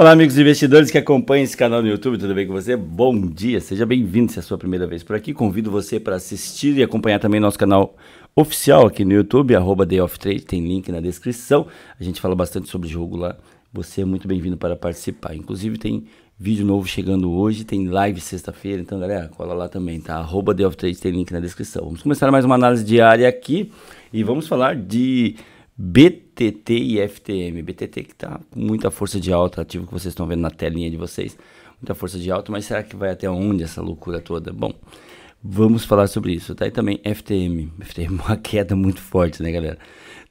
Olá, amigos investidores que acompanham esse canal no YouTube, tudo bem com você? Bom dia, seja bem-vindo se é a sua primeira vez por aqui. Convido você para assistir e acompanhar também nosso canal oficial aqui no YouTube, arroba tem link na descrição. A gente fala bastante sobre jogo lá. Você é muito bem-vindo para participar. Inclusive tem vídeo novo chegando hoje, tem live sexta-feira, então galera, cola lá também, tá? Arroba tem link na descrição. Vamos começar mais uma análise diária aqui e vamos falar de BT BTT e FTM. BTT que está com muita força de alta, ativo que vocês estão vendo na telinha de vocês. Muita força de alta, mas será que vai até onde essa loucura toda? Bom, vamos falar sobre isso. Tá aí também FTM. FTM é uma queda muito forte, né, galera?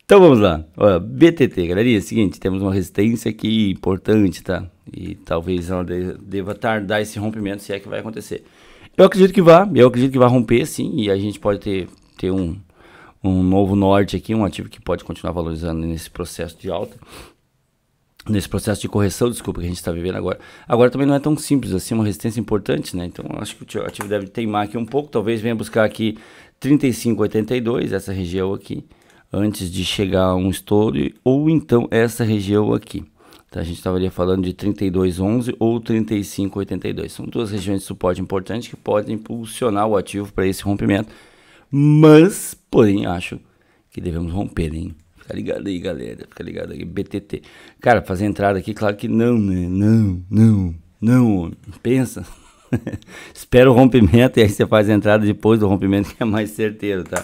Então vamos lá. Olha, BTT, galerinha, é o seguinte, temos uma resistência aqui importante, tá? E talvez ela deva tardar esse rompimento, se é que vai acontecer. Eu acredito que vá, eu acredito que vai romper sim, e a gente pode ter, ter um, um novo norte aqui, um ativo que pode continuar valorizando nesse processo de alta, nesse processo de correção, desculpa, que a gente está vivendo agora. Agora também não é tão simples assim, é uma resistência importante, né? Então acho que o ativo deve teimar aqui um pouco, talvez venha buscar aqui 35,82, essa região aqui, antes de chegar a um estouro, ou então essa região aqui. Então, a gente estava falando de 32,11 ou 35,82. São duas regiões de suporte importantes que podem impulsionar o ativo para esse rompimento mas, porém, acho que devemos romper, hein? Fica ligado aí, galera. Fica ligado aí. BTT. Cara, fazer entrada aqui, claro que não, né? Não, não, não. Pensa. Espera o rompimento e aí você faz a entrada depois do rompimento, que é mais certeiro, tá?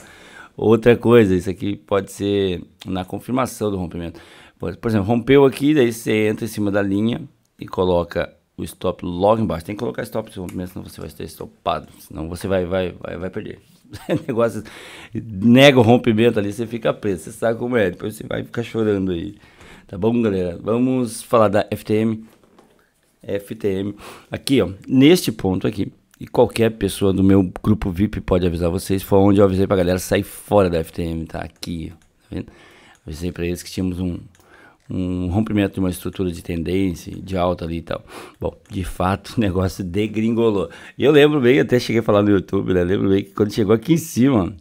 Outra coisa, isso aqui pode ser na confirmação do rompimento. Por exemplo, rompeu aqui, daí você entra em cima da linha e coloca o stop logo embaixo. Tem que colocar stop primeiro, senão você vai estar estopado. Senão você vai, vai, vai, vai perder. negócio nega o rompimento ali, você fica preso. Você sabe como é. Depois você vai ficar chorando aí. Tá bom, galera? Vamos falar da FTM. FTM. Aqui, ó. Neste ponto aqui. E qualquer pessoa do meu grupo VIP pode avisar vocês. Foi onde eu avisei pra galera sair fora da FTM, tá? Aqui, ó. Tá vendo? Avisei pra eles que tínhamos um, um rompimento de uma estrutura de tendência, de alta ali e tal. Bom, de fato o negócio degringolou. E eu lembro bem, até cheguei a falar no YouTube, né? Lembro bem que quando chegou aqui em cima,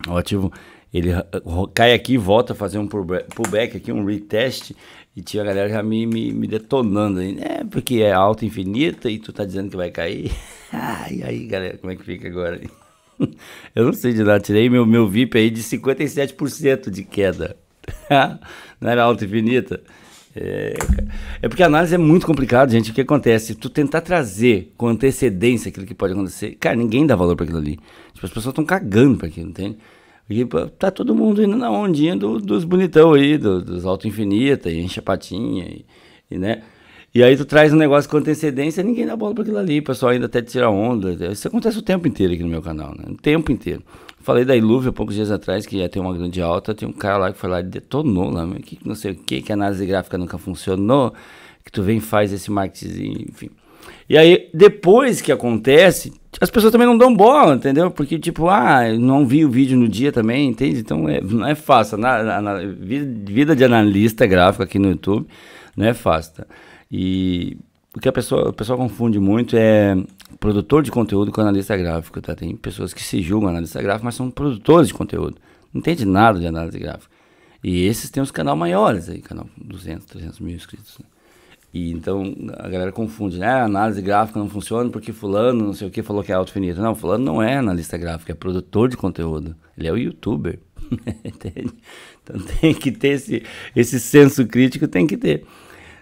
o tipo, ativo ele ah, cai aqui e volta a fazer um pullback aqui, um retest, e tinha a galera já me, me, me detonando aí, né? Porque é alta infinita e tu tá dizendo que vai cair. e aí, galera, como é que fica agora? eu não sei de nada, tirei meu, meu VIP aí de 57% de queda. não era alta infinita. É, é, porque a análise é muito complicado, gente. O que acontece? Tu tentar trazer com antecedência aquilo que pode acontecer, cara, ninguém dá valor para aquilo ali. Tipo, as pessoas estão cagando para aquilo, entende? Porque tá todo mundo indo na ondinha do, dos bonitão aí, do, dos alto infinita, e enche a patinha, e, e né? E aí tu traz um negócio com antecedência, ninguém dá bola para aquilo ali, o pessoal ainda até tira onda. Isso acontece o tempo inteiro aqui no meu canal, né? O tempo inteiro. Falei da Iluvia poucos dias atrás, que ia ter uma grande alta, tem um cara lá que foi lá e detonou lá, que não sei o que, que a análise gráfica nunca funcionou, que tu vem e faz esse marketing, enfim. E aí, depois que acontece, as pessoas também não dão bola, entendeu? Porque, tipo, ah, não vi o vídeo no dia também, entende? Então, é, não é fácil. Na, na, na, vida de analista gráfico aqui no YouTube não é fácil, tá? E o que a pessoa, a pessoa confunde muito é produtor de conteúdo com analista gráfico, tá? Tem pessoas que se julgam analista gráfico, mas são produtores de conteúdo. Não entende nada de análise gráfica. E esses têm os canal maiores aí, canal 200, 300 mil inscritos, né? E então a galera confunde, né? A ah, análise gráfica não funciona porque fulano, não sei o que, falou que é auto finito. Não, fulano não é analista gráfico, é produtor de conteúdo. Ele é o youtuber. Entende? Então tem que ter esse, esse senso crítico, tem que ter.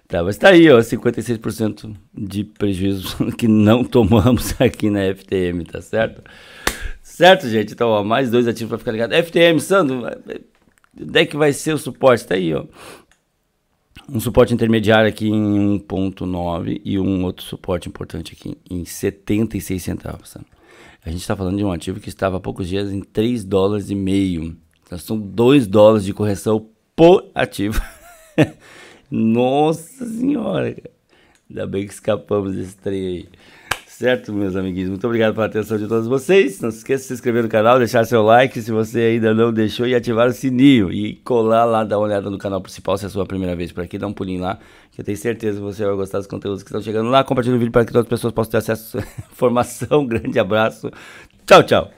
Tá, mas tá aí, ó, 56% de prejuízo que não tomamos aqui na FTM, tá certo? Certo, gente? Então, ó, mais dois ativos para ficar ligado. FTM, Sandro, onde é que vai ser o suporte? Tá aí, ó. Um suporte intermediário aqui em 1.9 e um outro suporte importante aqui em 76 centavos, Sandro. A gente está falando de um ativo que estava há poucos dias em 3 dólares e meio. Então, são 2 dólares de correção por ativo. Nossa senhora, Ainda bem que escapamos desse trem aí. Certo, meus amiguinhos? Muito obrigado pela atenção de todos vocês. Não se esqueça de se inscrever no canal, deixar seu like se você ainda não deixou e ativar o sininho. E colar lá, dar uma olhada no canal principal se é a sua primeira vez por aqui. Dá um pulinho lá, que eu tenho certeza que você vai gostar dos conteúdos que estão chegando lá. Compartilhe o vídeo para que todas as pessoas possam ter acesso à informação. Um grande abraço. Tchau, tchau.